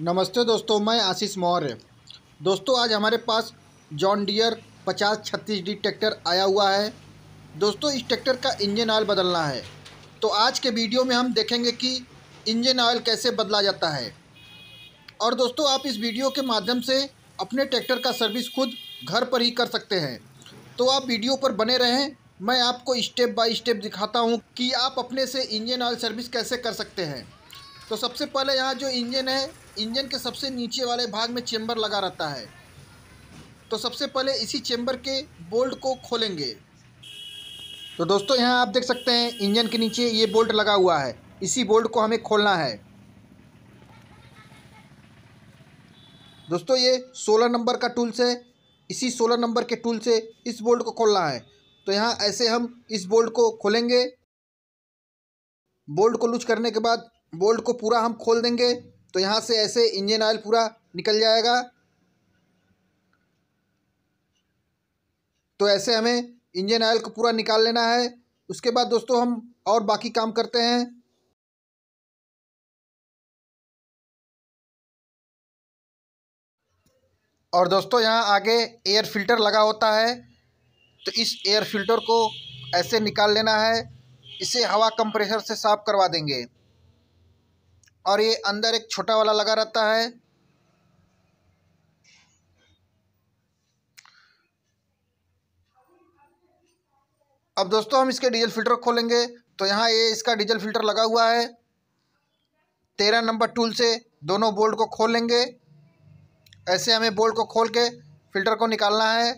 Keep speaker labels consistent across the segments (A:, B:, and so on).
A: नमस्ते दोस्तों मैं आशीष मौर्य दोस्तों आज हमारे पास जॉन डियर पचास छत्तीस डी ट्रैक्टर आया हुआ है दोस्तों इस ट्रैक्टर का इंजन ऑयल बदलना है तो आज के वीडियो में हम देखेंगे कि इंजन ऑयल कैसे बदला जाता है और दोस्तों आप इस वीडियो के माध्यम से अपने ट्रैक्टर का सर्विस खुद घर पर ही कर सकते हैं तो आप वीडियो पर बने रहें मैं आपको स्टेप बाय स्टेप दिखाता हूँ कि आप अपने से इंजन ऑयल सर्विस कैसे कर सकते हैं तो सबसे पहले यहाँ जो इंजन है इंजन के सबसे नीचे वाले भाग में चेंबर लगा रहता है तो सबसे पहले इसी चेंबर के बोल्ट को खोलेंगे तो दोस्तों यहाँ आप देख सकते हैं इंजन के नीचे ये बोल्ट लगा हुआ है इसी बोल्ट को हमें खोलना है दोस्तों ये सोलह नंबर का टूल्स है इसी सोलह नंबर के टूल से इस बोल्ट को खोलना है तो यहाँ ऐसे हम इस बोल्ट को खोलेंगे बोल्ट को लूज करने के बाद बोल्ट को पूरा हम खोल देंगे तो यहाँ से ऐसे इंजन ऑयल पूरा निकल जाएगा तो ऐसे हमें इंजन ऑयल को पूरा निकाल लेना है उसके
B: बाद दोस्तों हम और बाकी काम करते हैं और दोस्तों यहाँ आगे
A: एयर फिल्टर लगा होता है तो इस एयर फिल्टर को ऐसे निकाल लेना है इसे हवा कंप्रेसर से साफ़ करवा देंगे और ये अंदर एक छोटा वाला लगा रहता है अब दोस्तों हम इसके डीजल फिल्टर खोलेंगे तो यहाँ ये इसका डीजल फिल्टर लगा हुआ है तेरह नंबर टूल
B: से दोनों बोल्ट को खोल लेंगे ऐसे हमें बोल्ट को खोल के फिल्टर को निकालना है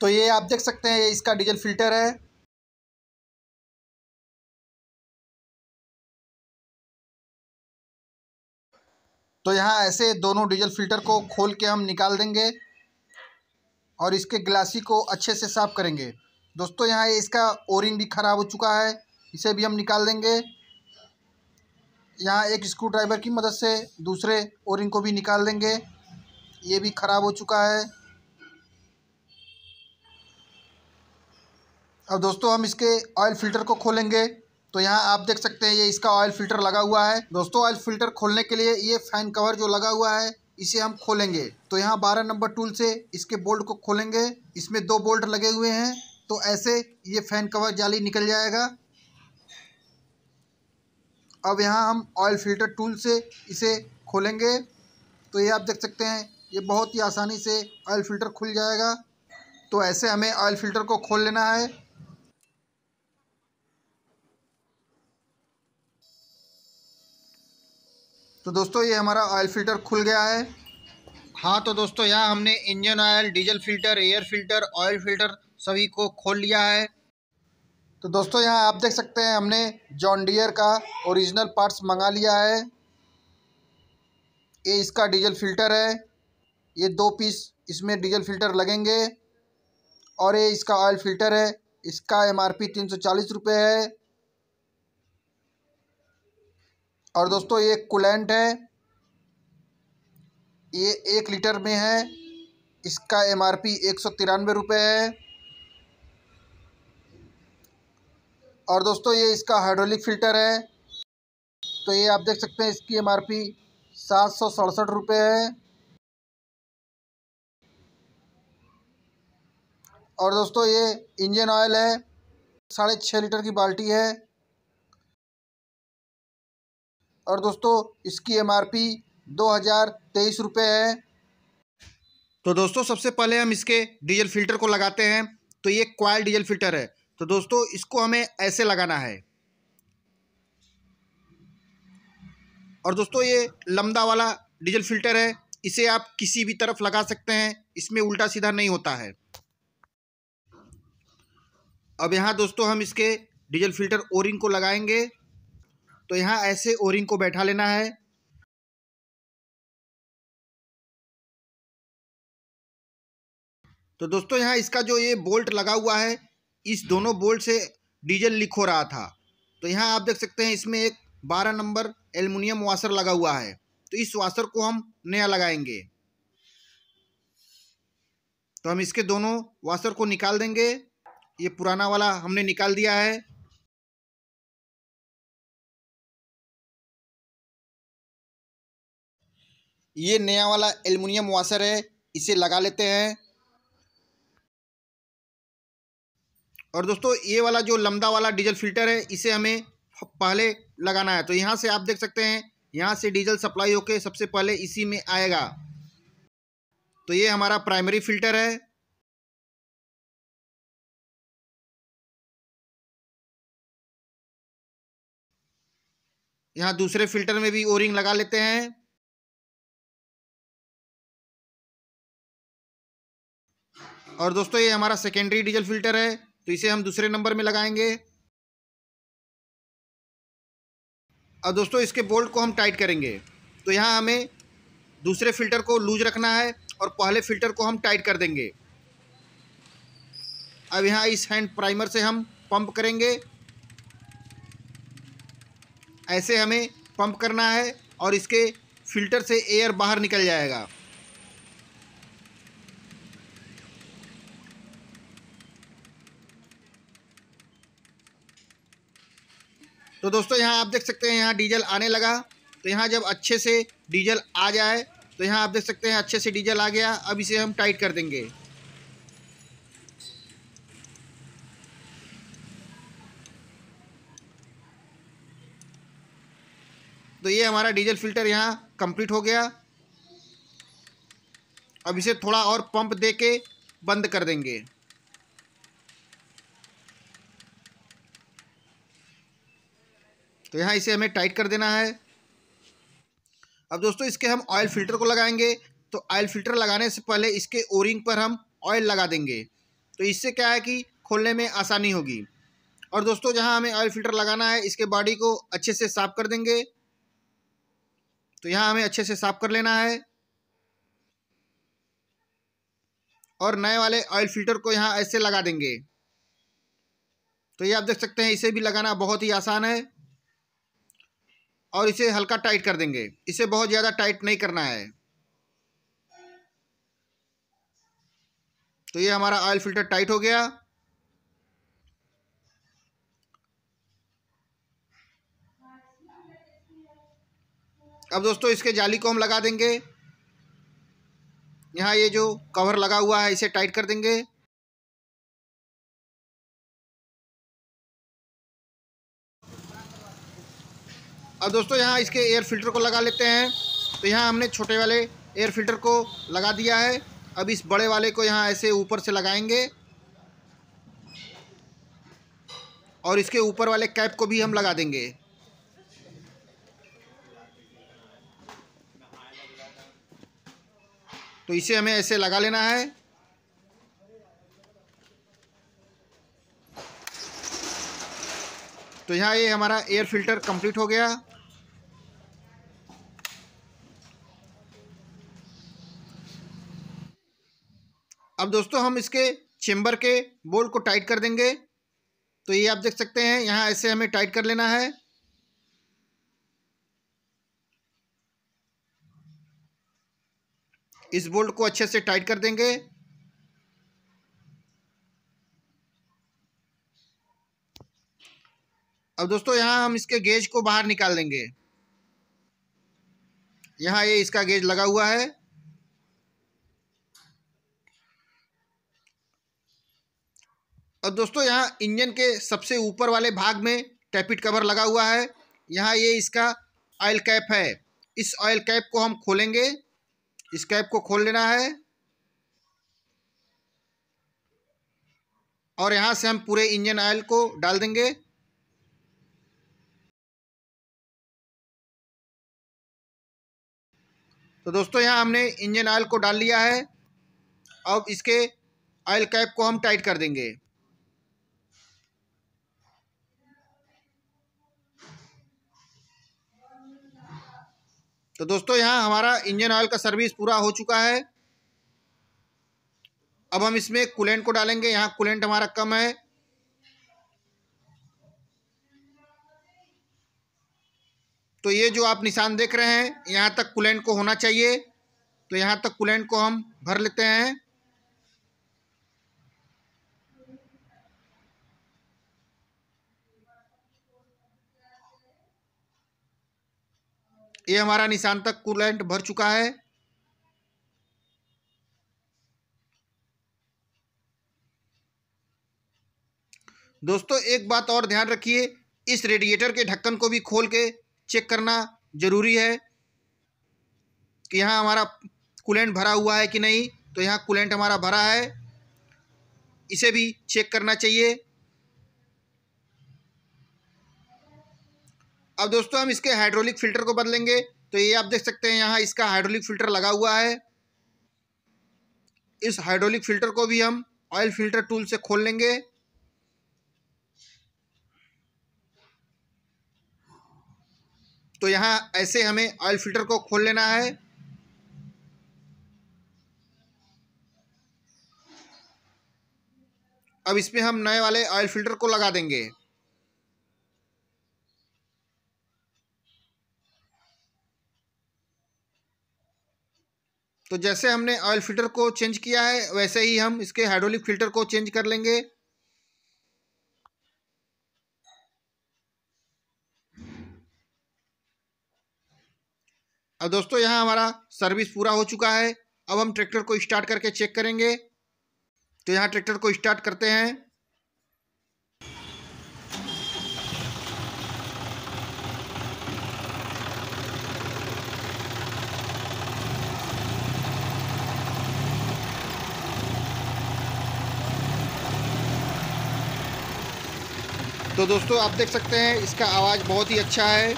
B: तो ये आप देख सकते हैं ये इसका डीजल फिल्टर है तो यहाँ ऐसे दोनों डीजल फिल्टर को खोल के हम निकाल देंगे
A: और इसके ग्लासी को अच्छे से साफ करेंगे दोस्तों यहाँ इसका ओरिंग भी ख़राब हो चुका है इसे भी हम निकाल देंगे यहाँ एक स्क्रू ड्राइवर की मदद से दूसरे ओरिंग को भी निकाल देंगे ये भी ख़राब हो चुका है अब दोस्तों हम इसके ऑयल फिल्टर को खोलेंगे तो यहाँ आप देख सकते हैं ये इसका ऑयल फिल्टर लगा हुआ है दोस्तों ऑयल फिल्टर खोलने के लिए ये फैन कवर जो लगा हुआ है इसे हम खोलेंगे तो यहाँ बारह नंबर टूल से इसके बोल्ट को खोलेंगे इसमें दो बोल्ट लगे हुए हैं तो ऐसे ये फैन कवर जाली निकल जाएगा अब यहाँ हम ऑयल फिल्टर टूल से इसे खोलेंगे तो ये आप देख सकते हैं ये बहुत ही आसानी से ऑयल फिल्टर खुल जाएगा तो ऐसे हमें ऑयल फिल्टर को खोल लेना है तो दोस्तों ये हमारा ऑयल फिल्टर खुल गया है हाँ तो दोस्तों यहाँ हमने engine oil diesel filter air filter oil filter सभी को खोल लिया है तो दोस्तों यहाँ आप देख सकते हैं हमने जॉन डियर का ओरिजिनल पार्ट्स मंगा लिया है ये इसका डीजल फिल्टर है ये दो पीस इसमें डीजल फिल्टर लगेंगे और ये इसका ऑयल फिल्टर है इसका एमआरपी तीन सौ चालीस रुपये है और दोस्तों ये कुलेंट है ये एक लीटर में है इसका एम आर पी एक सौ तिरानवे रुपये है और दोस्तों ये इसका हाइड्रोलिक फ़िल्टर है तो ये आप देख सकते हैं इसकी एम आर पी सात सौ सड़सठ रुपये है और दोस्तों ये इंजन ऑयल है साढ़े छः लीटर की बाल्टी है और दोस्तों इसकी एम आर पी दो हज़ार तेईस रुपये है तो दोस्तों सबसे पहले हम इसके डीजल फिल्टर को लगाते हैं तो ये क्वाइल डीजल फिल्टर है तो दोस्तों इसको हमें ऐसे लगाना है और दोस्तों ये लम्बा वाला डीजल फिल्टर है इसे आप किसी भी तरफ लगा सकते हैं इसमें उल्टा सीधा नहीं होता है अब यहाँ दोस्तों हम इसके
B: डीजल फिल्टर ओरिंग को लगाएंगे तो यहाँ ऐसे ओरिंग को बैठा लेना है तो दोस्तों यहाँ इसका जो ये बोल्ट लगा हुआ है इस दोनों बोल्ट से डीजल लीक
A: हो रहा था तो यहाँ आप देख सकते हैं इसमें एक बारह नंबर एल्युमिनियम वाशर लगा हुआ है तो इस वाशर को हम नया लगाएंगे
B: तो हम इसके दोनों वाशर को निकाल देंगे ये पुराना वाला हमने निकाल दिया है ये नया वाला एल्युमिनियम वाशर है इसे लगा लेते हैं
A: और दोस्तों ये वाला जो लंबा वाला डीजल फिल्टर है इसे हमें पहले लगाना है तो यहाँ से आप देख सकते हैं यहाँ से डीजल
B: सप्लाई होके सबसे पहले इसी में आएगा तो ये हमारा प्राइमरी फिल्टर है यहाँ दूसरे फिल्टर में भी ओरिंग लगा लेते हैं और दोस्तों ये हमारा सेकेंडरी डीजल फिल्टर है तो इसे हम दूसरे नंबर में लगाएंगे
A: और दोस्तों इसके बोल्ट को हम टाइट करेंगे तो यहाँ हमें दूसरे फिल्टर को लूज रखना है और पहले फिल्टर को हम टाइट कर देंगे अब यहाँ इस हैंड प्राइमर से हम पंप करेंगे ऐसे हमें पंप करना है और इसके फिल्टर से एयर बाहर निकल जाएगा तो दोस्तों यहाँ आप देख सकते हैं यहाँ डीजल आने लगा तो यहाँ जब अच्छे से डीजल आ जाए तो यहाँ आप देख सकते हैं अच्छे से डीजल आ गया अब इसे हम टाइट कर देंगे तो ये हमारा डीजल फिल्टर यहाँ कंप्लीट हो गया अब इसे थोड़ा और पंप दे के बंद कर देंगे तो यहाँ इसे हमें टाइट कर देना है अब दोस्तों इसके हम ऑयल फिल्टर को लगाएंगे तो ऑयल फिल्टर लगाने से पहले इसके ओरिंग पर हम ऑयल लगा देंगे तो इससे क्या है कि खोलने में आसानी होगी और दोस्तों जहाँ हमें ऑयल फिल्टर लगाना है इसके बॉडी को अच्छे से साफ कर देंगे तो यहाँ हमें अच्छे से साफ कर लेना है और नए वाले ऑयल फिल्टर को यहाँ ऐसे लगा देंगे तो ये आप देख सकते हैं इसे भी लगाना बहुत ही आसान है और इसे हल्का टाइट कर देंगे इसे बहुत ज़्यादा टाइट नहीं करना है तो ये हमारा ऑयल फिल्टर टाइट हो गया अब दोस्तों
B: इसके जाली को हम लगा देंगे यहाँ ये जो कवर लगा हुआ है इसे टाइट कर देंगे अब दोस्तों यहाँ इसके एयर फिल्टर को लगा लेते हैं
A: तो यहाँ हमने छोटे वाले एयर फिल्टर को लगा दिया है अब इस बड़े वाले को यहाँ ऐसे ऊपर से लगाएंगे और इसके ऊपर वाले कैप को भी हम लगा देंगे तो इसे हमें ऐसे लगा लेना है तो यहाँ ये हमारा एयर फिल्टर कंप्लीट हो गया अब दोस्तों हम इसके चेम्बर के बोल्ट को टाइट कर देंगे तो ये आप देख सकते हैं यहाँ ऐसे हमें टाइट कर लेना है इस बोल्ट को अच्छे से टाइट कर देंगे अब दोस्तों यहाँ हम इसके गेज को बाहर निकाल देंगे यहाँ ये इसका गेज लगा हुआ है और दोस्तों यहाँ इंजन के सबसे ऊपर वाले भाग में टैपिट कवर लगा हुआ है यहाँ ये इसका ऑयल कैप है इस ऑयल कैप को हम खोलेंगे इस कैप को खोल लेना है
B: और यहाँ से हम पूरे इंजन ऑयल को डाल देंगे तो दोस्तों यहाँ हमने इंजन ऑयल को डाल लिया है अब इसके
A: ऑयल कैप को हम टाइट कर देंगे तो दोस्तों यहाँ हमारा इंजन ऑयल का सर्विस पूरा हो चुका है अब हम इसमें कूलेंट को डालेंगे यहाँ कूलेंट हमारा कम है तो ये जो आप निशान देख रहे हैं यहाँ तक कुलेंट को होना चाहिए तो यहाँ तक कुलेंट को हम भर लेते हैं ये हमारा निशान तक कूलेंट भर चुका है दोस्तों एक बात और ध्यान रखिए इस रेडिएटर के ढक्कन को भी खोल के चेक करना ज़रूरी है कि यहाँ हमारा कूलेंट भरा हुआ है कि नहीं तो यहाँ कूलेंट हमारा भरा है इसे भी चेक करना चाहिए अब दोस्तों हम इसके हाइड्रोलिक फ़िल्टर को बदलेंगे तो ये आप देख सकते हैं यहाँ इसका हाइड्रोलिक फ़िल्टर लगा हुआ है इस हाइड्रोलिक फ़िल्टर को भी हम ऑयल फ़िल्टर टूल से खोल लेंगे तो यहाँ ऐसे हमें ऑयल फिल्टर को खोल लेना है अब इसमें हम नए वाले ऑयल फिल्टर को लगा देंगे तो जैसे हमने ऑयल फिल्टर को चेंज किया है वैसे ही हम इसके हाइड्रोलिक फिल्टर को चेंज कर लेंगे अब दोस्तों यहाँ हमारा सर्विस पूरा हो चुका है अब हम ट्रैक्टर को स्टार्ट करके चेक करेंगे तो यहाँ ट्रैक्टर को स्टार्ट करते हैं तो दोस्तों आप देख सकते हैं इसका आवाज़ बहुत ही अच्छा है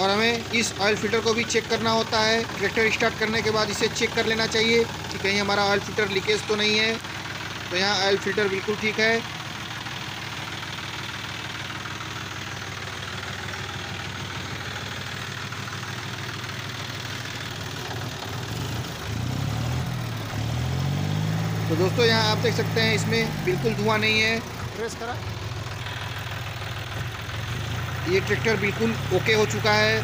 A: और हमें इस ऑयल फिल्टर को भी चेक करना होता है ट्रैक्टर स्टार्ट करने के बाद इसे चेक कर लेना चाहिए कि कहीं हमारा ऑयल फिल्टर लीकेज तो नहीं है तो यहाँ ऑयल फिल्टर बिल्कुल ठीक है तो दोस्तों यहाँ आप देख सकते हैं इसमें बिल्कुल धुआं नहीं है प्रेस करा ये ट्रैक्टर बिल्कुल ओके हो चुका है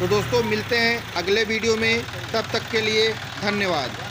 A: तो दोस्तों मिलते हैं
B: अगले वीडियो में तब तक के लिए धन्यवाद